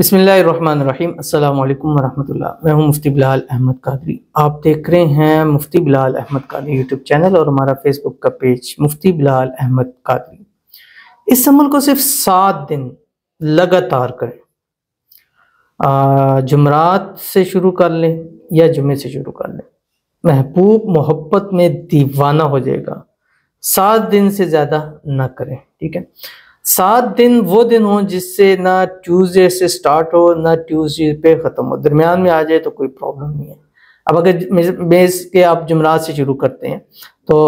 बसमिल रहीम अल्लाम वरहमतुल्ला मैं हूं मुफ्ती बिलाल अहमद कादरी आप देख रहे हैं मुफ्ती बिलाल अहमद कादरी यूट्यूब चैनल और हमारा फेसबुक का पेज मुफ्ती बिलाल अहमद कादरी इस अमल को सिर्फ सात दिन लगातार करें जुमरात से शुरू कर लें या जुमे से शुरू कर लें महबूब मोहब्बत में दीवाना हो जाएगा सात दिन से ज़्यादा ना करें ठीक है सात दिन वो दिन हो जिससे ना ट्यूसडे से स्टार्ट हो ना ट्यूसडे पे ख़त्म हो दरमियान में आ जाए तो कोई प्रॉब्लम नहीं है अब अगर मेज के आप जुमरात से शुरू करते हैं तो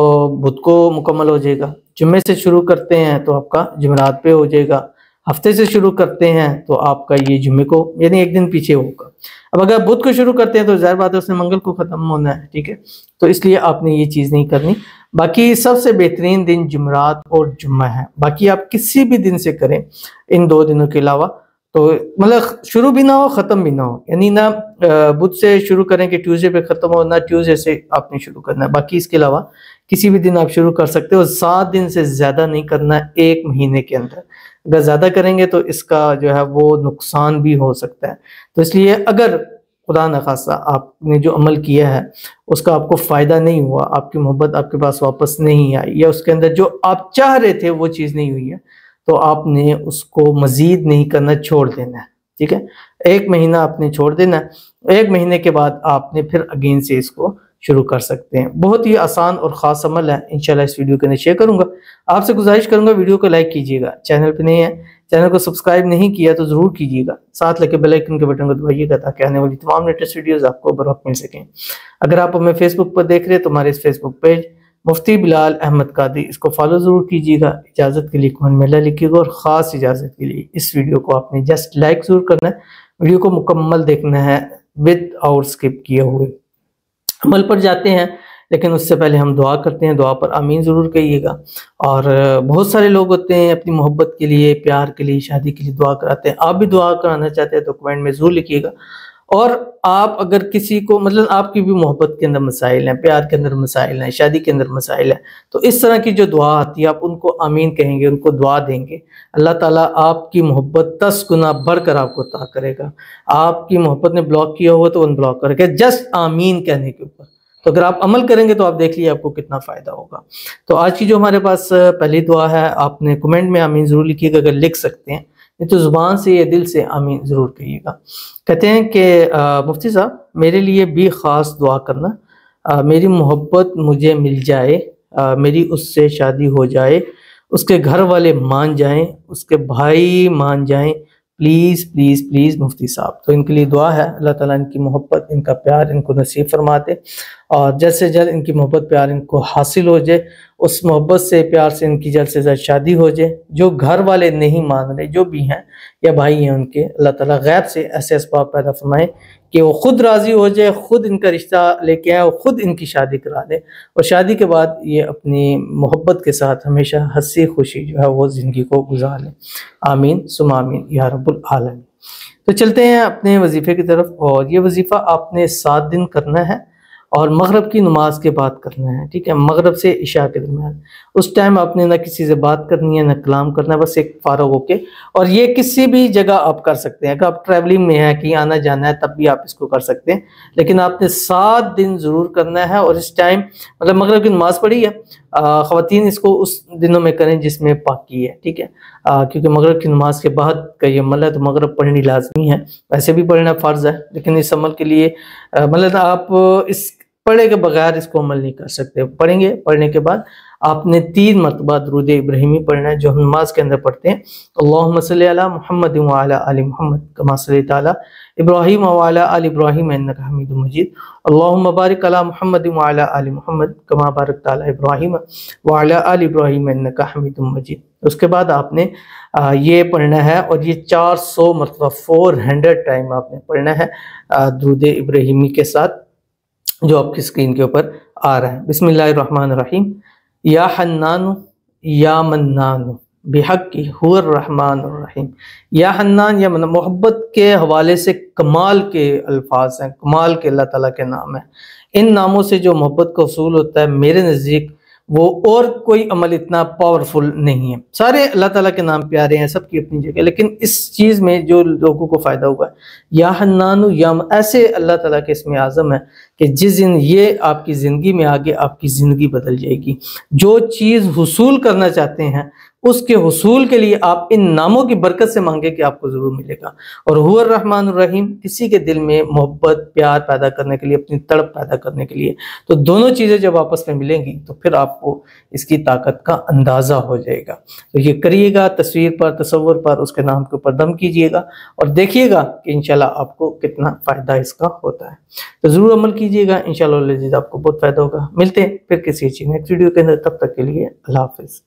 बुध को मुकम्मल हो जाएगा जुम्मे से शुरू करते हैं तो आपका जुमरात पे हो जाएगा हफ्ते से शुरू करते हैं तो आपका ये जुम्मे को यानी एक दिन पीछे होगा अब अगर बुध को शुरू करते हैं तो जाहिर बात है उसने मंगल को ख़त्म होना है ठीक है तो इसलिए आपने ये चीज़ नहीं करनी बाकी सबसे बेहतरीन दिन जुमरात और जुम्मा है बाकी आप किसी भी दिन से करें इन दो दिनों के अलावा तो मतलब शुरू भी ना हो ख़त्म भी ना हो यानी ना बुध से शुरू करें कि ट्यूसडे पे ख़त्म हो ना ट्यूसडे से आपने शुरू करना है बाकी इसके अलावा किसी भी दिन आप शुरू कर सकते हो सात दिन से ज़्यादा नहीं करना एक महीने के अंदर अगर ज़्यादा करेंगे तो इसका जो है वो नुकसान भी हो सकता है तो इसलिए अगर खुदा न खासा आपने जो अमल किया है उसका आपको फ़ायदा नहीं हुआ आपकी मोहब्बत आपके पास वापस नहीं आई या उसके अंदर जो आप चाह रहे थे वो चीज़ नहीं हुई है तो आपने उसको मज़ीद नहीं करना छोड़ देना है ठीक है एक महीना आपने छोड़ देना है एक महीने के बाद आपने फिर अगेन से इसको शुरू कर सकते हैं बहुत ही आसान और ख़ास अमल है इंशाल्लाह इस वीडियो के अंदर शेयर करूंगा आपसे गुजारिश करूंगा वीडियो को लाइक कीजिएगा चैनल पर नहीं है चैनल को सब्सक्राइब नहीं किया तो जरूर कीजिएगा साथ लगे बेल आइकन के बटन को दबाइएगा ताकि आने वाली तमाम लेटेस्ट वीडियोस आपको बर मिल सकें अगर आप हमें फेसबुक पर देख रहे हैं तो हमारे इस फेसबुक पेज मुफ्ती बिलाल अहमद कादी इसको फॉलो ज़रूर कीजिएगा इजाज़त के लिए कौन मेला लिखिएगा और ख़ास इजाज़त के लिए इस वीडियो को आपने जस्ट लाइक ज़रूर करना है वीडियो को मुकम्मल देखना है विद और स्किप किए हुए अमल पर जाते हैं लेकिन उससे पहले हम दुआ करते हैं दुआ पर आमीन ज़रूर कहिएगा और बहुत सारे लोग होते हैं अपनी मोहब्बत के लिए प्यार के लिए शादी के लिए दुआ कराते हैं आप भी दुआ कराना चाहते हैं तो कमेंट में ज़रूर लिखिएगा और आप अगर किसी को मतलब आपकी भी मोहब्बत के अंदर मसाइल हैं प्यार के अंदर मसाइल हैं शादी के अंदर मसाइल हैं तो इस तरह की जो दुआ आती है आप उनको आमीन कहेंगे उनको दुआ देंगे अल्लाह ताला आपकी मोहब्बत दस गुना बढ़कर आपको ता करेगा आपकी मोहब्बत ने ब्लॉक किया हुआ तो उन ब्लॉक करके जस्ट आमीन कहने के ऊपर तो अगर आप अमल करेंगे तो आप देख लीजिए आपको कितना फ़ायदा होगा तो आज की जो हमारे पास पहली दुआ है आपने कमेंट में आमीन ज़रूर लिखिएगा अगर लिख सकते हैं ये तो ज़ुबान से या दिल से आमीन ज़रूर कहिएगा कहते हैं कि मुफ्ती साहब मेरे लिए भी ख़ास दुआ करना आ, मेरी मोहब्बत मुझे मिल जाए आ, मेरी उससे शादी हो जाए उसके घर वाले मान जाएं उसके भाई मान जाएं प्लीज़ प्लीज़ प्लीज़ मुफ्ती साहब तो इनके लिए दुआ है अल्लाह ताला इनकी मोहब्बत इनका प्यार इनको नसीब फरमाते और जल्द से जल्द इनकी मोहब्बत प्यार इनको हासिल हो जाए उस मोहब्बत से प्यार से इनकी जल्द से जल्द शादी हो जाए जो घर वाले नहीं मान रहे जो भी हैं या भाई हैं उनके अल्लाह ताला गैब से ऐसे इसबाब पैदा फरमाए कि वो खुद राज़ी हो जाए खुद इनका रिश्ता लेके आए और ख़ुद इनकी शादी करा दे और शादी के बाद ये अपनी मोहब्बत के साथ हमेशा हंसी खुशी जो है वो ज़िंदगी को गुजार लें आमीन सुम आमीन या रब्बुल आलमीन तो चलते हैं अपने वजीफ़े की तरफ और ये वजीफ़ा आपने सात दिन करना है और मगरब की नमाज के बाद करना है ठीक है मगरब से इशा के दरमियान उस टाइम आपने ना किसी से बात करनी है ना कलाम करना है बस एक फारग होके और ये किसी भी जगह आप कर सकते हैं अगर आप ट्रैवलिंग में हैं कहीं आना जाना है तब भी आप इसको कर सकते हैं लेकिन आपने सात दिन ज़रूर करना है और इस टाइम मतलब मगरब की नमाज पढ़ी है ख़वान इसको उस दिनों में करें जिसमें पाकी है ठीक है आ, क्योंकि मगरब की नमाज के बाद का ये तो मगरब पढ़नी लाजमी है वैसे भी पढ़ना फ़र्ज़ है लेकिन इस अमल के लिए मतलब आप इस पढ़े के बगैर इसको अमल नहीं कर सकते पढ़ेंगे पढ़ने के बाद आपने तीन मरतबा दरूद इब्राहिमी पढ़ना है जो हम नमाज के अंदर पढ़ते हैं अल्लाह मोहम्मद अली मोहम्मद कमा ताली इब्राहिम अल इब्राहिम हमीद मजीद अल्लाह मबारक अला मोहम्मद अली मोहम्मद कमा बारक ताली इब्राहिम वाला अल इब्राहिम हमीद मजीद उसके बाद आपने ये पढ़ना है और ये चार सौ मरतबा फोर हंड्रेड टाइम आपने पढ़ना है दरूद इब्राहिमी के साथ जो आपकी स्क्रीन के ऊपर आ रहा है बिसमीम या हन्नान या मन्नान बेहक रहमान या हन्नान या मन्नान मोहब्बत के हवाले से कमाल के अल्फाज हैं कमाल के अल्लाह ताला के नाम हैं इन नामों से जो मोहब्बत का असूल होता है मेरे नज़दीक वो और कोई अमल इतना पावरफुल नहीं है सारे अल्लाह ताला के नाम प्यारे हैं सबकी अपनी जगह लेकिन इस चीज़ में जो लोगों को फ़ायदा हुआ है या हन्नान या ऐसे अल्लाह ताला के इसमें आज़म है कि जिस दिन ये आपकी ज़िंदगी में आगे आपकी ज़िंदगी बदल जाएगी जो चीज़ हसूल करना चाहते हैं उसके हसूल के लिए आप इन नामों की बरकत से मांगे कि आपको ज़रूर मिलेगा और हुर रहमान रहीम किसी के दिल में मोहब्बत प्यार पैदा करने के लिए अपनी तड़प पैदा करने के लिए तो दोनों चीज़ें जब आपस में मिलेंगी तो फिर आपको इसकी ताकत का अंदाज़ा हो जाएगा तो ये करिएगा तस्वीर पर तस्वर पर उसके नाम के ऊपर दम कीजिएगा और देखिएगा कि इन आपको कितना फ़ायदा इसका होता है तो ज़रूर अमल कीजिए कीजिएगा इंशाल्लाह आपको बहुत फायदा होगा मिलते हैं फिर किसी अच्छी नेक्स्ट वीडियो के अंदर तब तक के लिए अल्लाह हाफिज़